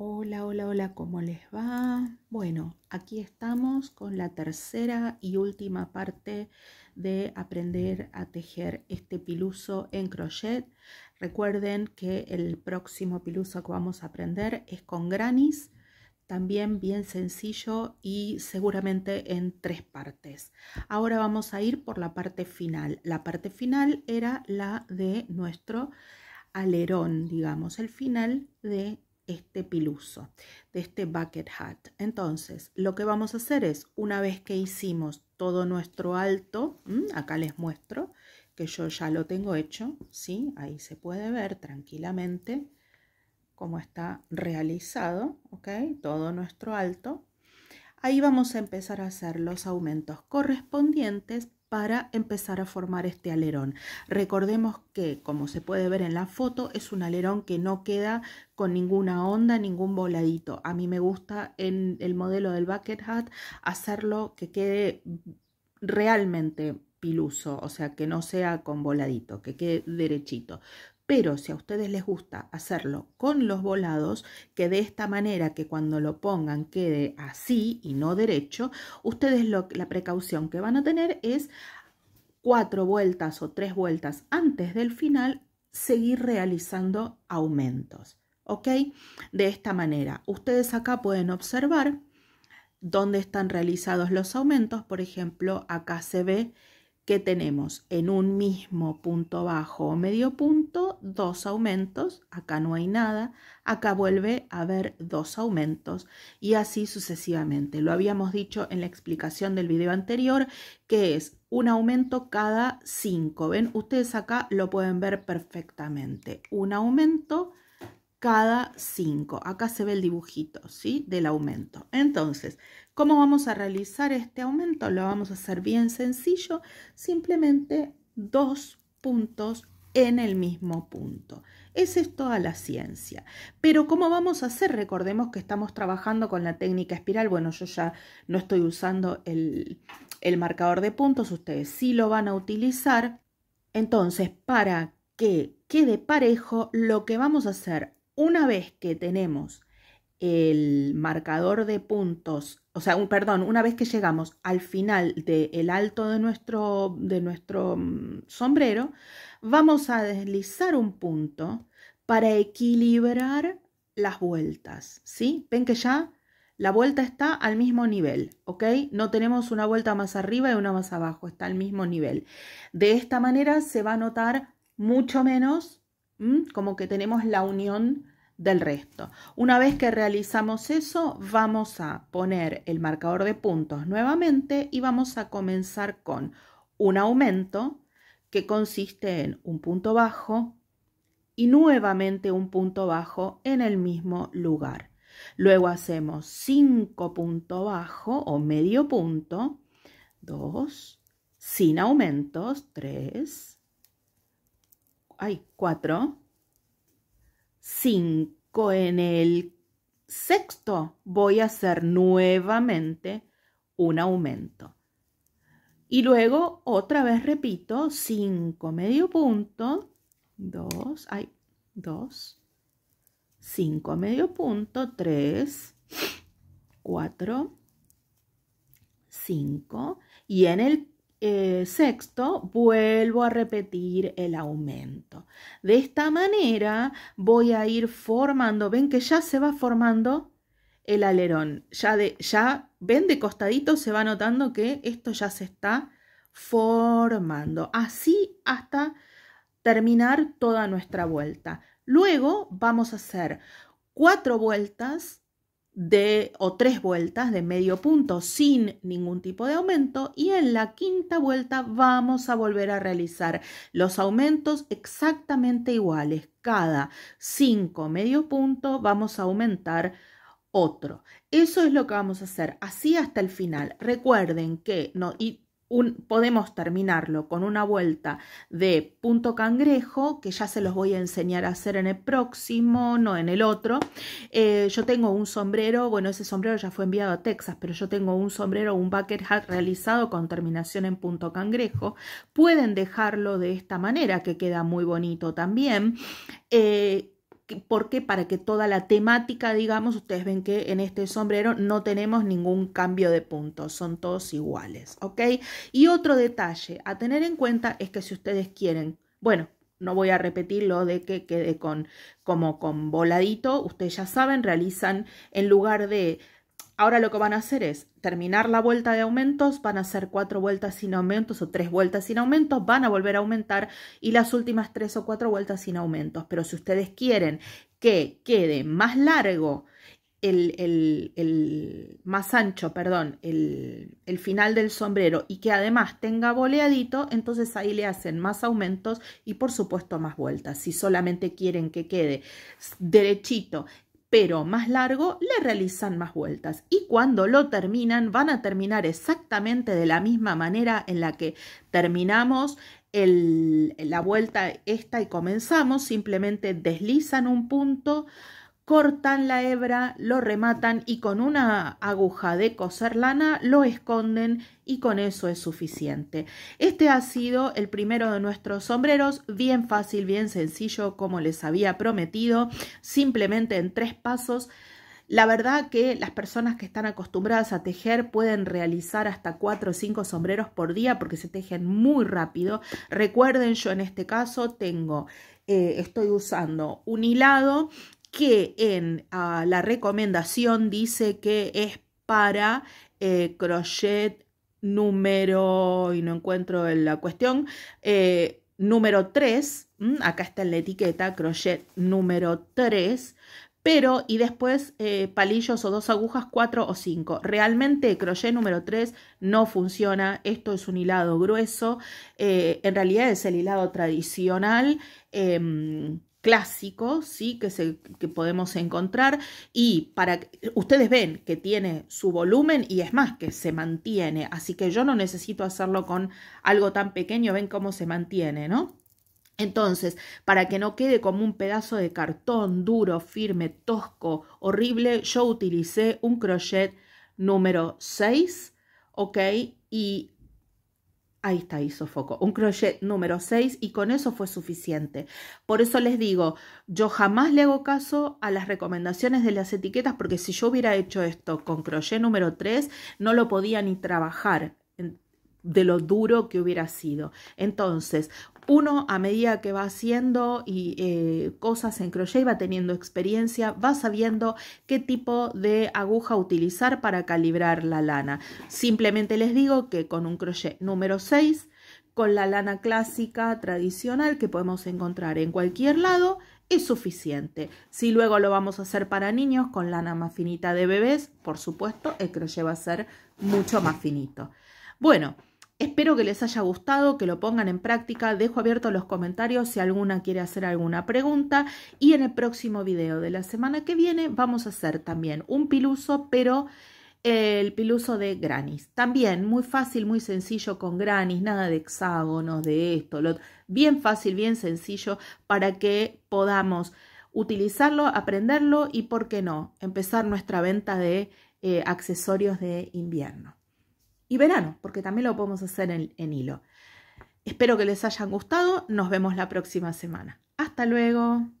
Hola, hola, hola, ¿cómo les va? Bueno, aquí estamos con la tercera y última parte de aprender a tejer este piluso en crochet. Recuerden que el próximo piluso que vamos a aprender es con granis, también bien sencillo y seguramente en tres partes. Ahora vamos a ir por la parte final. La parte final era la de nuestro alerón, digamos, el final de este piluso, de este bucket hat. Entonces, lo que vamos a hacer es, una vez que hicimos todo nuestro alto, acá les muestro que yo ya lo tengo hecho, si Ahí se puede ver tranquilamente cómo está realizado, ¿ok? Todo nuestro alto. Ahí vamos a empezar a hacer los aumentos correspondientes para empezar a formar este alerón. Recordemos que, como se puede ver en la foto, es un alerón que no queda con ninguna onda, ningún voladito. A mí me gusta en el modelo del bucket hat hacerlo que quede realmente piluso, o sea, que no sea con voladito, que quede derechito pero si a ustedes les gusta hacerlo con los volados, que de esta manera que cuando lo pongan quede así y no derecho, ustedes la precaución que van a tener es cuatro vueltas o tres vueltas antes del final, seguir realizando aumentos. ¿Ok? De esta manera, ustedes acá pueden observar dónde están realizados los aumentos. Por ejemplo, acá se ve que tenemos en un mismo punto bajo o medio punto dos aumentos, acá no hay nada, acá vuelve a haber dos aumentos y así sucesivamente. Lo habíamos dicho en la explicación del video anterior que es un aumento cada cinco, ¿Ven? Ustedes acá lo pueden ver perfectamente. Un aumento cada cinco, Acá se ve el dibujito, ¿sí? Del aumento. Entonces, ¿Cómo vamos a realizar este aumento? Lo vamos a hacer bien sencillo, simplemente dos puntos en el mismo punto. Esa es toda la ciencia. Pero ¿cómo vamos a hacer? Recordemos que estamos trabajando con la técnica espiral. Bueno, yo ya no estoy usando el, el marcador de puntos, ustedes sí lo van a utilizar. Entonces, para que quede parejo, lo que vamos a hacer una vez que tenemos el marcador de puntos, o sea, perdón, una vez que llegamos al final del alto de nuestro, de nuestro mm, sombrero, vamos a deslizar un punto para equilibrar las vueltas, ¿sí? Ven que ya la vuelta está al mismo nivel, ¿ok? No tenemos una vuelta más arriba y una más abajo, está al mismo nivel. De esta manera se va a notar mucho menos, como que tenemos la unión del resto. Una vez que realizamos eso, vamos a poner el marcador de puntos nuevamente y vamos a comenzar con un aumento que consiste en un punto bajo y nuevamente un punto bajo en el mismo lugar. Luego hacemos cinco punto bajo o medio punto, dos sin aumentos, tres, hay cuatro 5 en el sexto voy a hacer nuevamente un aumento. Y luego otra vez repito, 5 medio punto, 2, hay 2, 5 medio punto, 3, 4, 5. Y en el eh, sexto, vuelvo a repetir el aumento. De esta manera voy a ir formando, ven que ya se va formando el alerón, ya, de, ya ven de costadito se va notando que esto ya se está formando, así hasta terminar toda nuestra vuelta. Luego vamos a hacer cuatro vueltas de o tres vueltas de medio punto sin ningún tipo de aumento y en la quinta vuelta vamos a volver a realizar los aumentos exactamente iguales. Cada cinco medio punto vamos a aumentar otro. Eso es lo que vamos a hacer así hasta el final. Recuerden que no podemos terminarlo con una vuelta de punto cangrejo, que ya se los voy a enseñar a hacer en el próximo, no en el otro. Eh, yo tengo un sombrero, bueno, ese sombrero ya fue enviado a Texas, pero yo tengo un sombrero, un bucket hat realizado con terminación en punto cangrejo. Pueden dejarlo de esta manera, que queda muy bonito también. Eh, ¿Por qué? para que toda la temática, digamos, ustedes ven que en este sombrero no tenemos ningún cambio de puntos, son todos iguales, ¿ok? Y otro detalle a tener en cuenta es que si ustedes quieren, bueno, no voy a repetir lo de que quede con como con voladito, ustedes ya saben, realizan en lugar de Ahora lo que van a hacer es terminar la vuelta de aumentos, van a hacer cuatro vueltas sin aumentos o tres vueltas sin aumentos, van a volver a aumentar y las últimas tres o cuatro vueltas sin aumentos. Pero si ustedes quieren que quede más largo, el, más ancho, perdón, el, el final del sombrero y que además tenga boleadito, entonces ahí le hacen más aumentos y por supuesto más vueltas. Si solamente quieren que quede derechito pero más largo, le realizan más vueltas. Y cuando lo terminan, van a terminar exactamente de la misma manera en la que terminamos la vuelta esta y comenzamos. Simplemente deslizan un punto cortan la hebra, lo rematan y con una aguja de coser lana lo esconden y con eso es suficiente. Este ha sido el primero de nuestros sombreros, bien fácil, bien sencillo, como les había prometido, simplemente en tres pasos. La verdad que las personas que están acostumbradas a tejer pueden realizar hasta 4 o 5 sombreros por día porque se tejen muy rápido. Recuerden, yo en este caso tengo, eh, estoy usando un hilado que en ah, la recomendación dice que es para eh, crochet número, y no encuentro la cuestión, eh, número 3, acá está en la etiqueta, crochet número 3, pero y después eh, palillos o dos agujas, 4 o 5. Realmente crochet número 3 no funciona, esto es un hilado grueso, en realidad es el hilado tradicional em, clásico, ¿sí? Que, se, que podemos encontrar. Y para ustedes ven que tiene su volumen y es más, que se mantiene. Así que yo no necesito hacerlo con algo tan pequeño, ven cómo se mantiene, ¿no? Entonces, para que no quede como un pedazo de cartón duro, firme, tosco, horrible, yo utilicé un crochet número 6, ¿ok? Y Ahí está, hizo foco. Un crochet número 6 y con eso fue suficiente. Por eso les digo, yo jamás le hago caso a las recomendaciones de las etiquetas porque si yo hubiera hecho esto con crochet número 3 no lo podía ni trabajar de lo duro que hubiera sido. Entonces, uno a medida que va haciendo y, eh, cosas en crochet va teniendo experiencia, va sabiendo qué tipo de aguja utilizar para calibrar la lana. Simplemente les digo que con un crochet número 6, con la lana clásica tradicional que podemos encontrar en cualquier lado, es suficiente. Si luego lo vamos a hacer para niños con lana más finita de bebés, por supuesto, el crochet va a ser mucho más finito. Bueno, Espero que les haya gustado, que lo pongan en práctica. Dejo abiertos los comentarios si alguna quiere hacer alguna pregunta. Y en el próximo video de la semana que viene vamos a hacer también un piluso, pero eh, el piluso de granis. También muy fácil, muy sencillo con granis, nada de hexágonos, de esto, bien fácil, bien sencillo para que podamos utilizarlo, aprenderlo y, ¿por qué no?, empezar nuestra venta de eh, accesorios de invierno y verano, porque también lo podemos hacer en, en hilo. Espero que les hayan gustado, nos vemos la próxima semana. Hasta luego.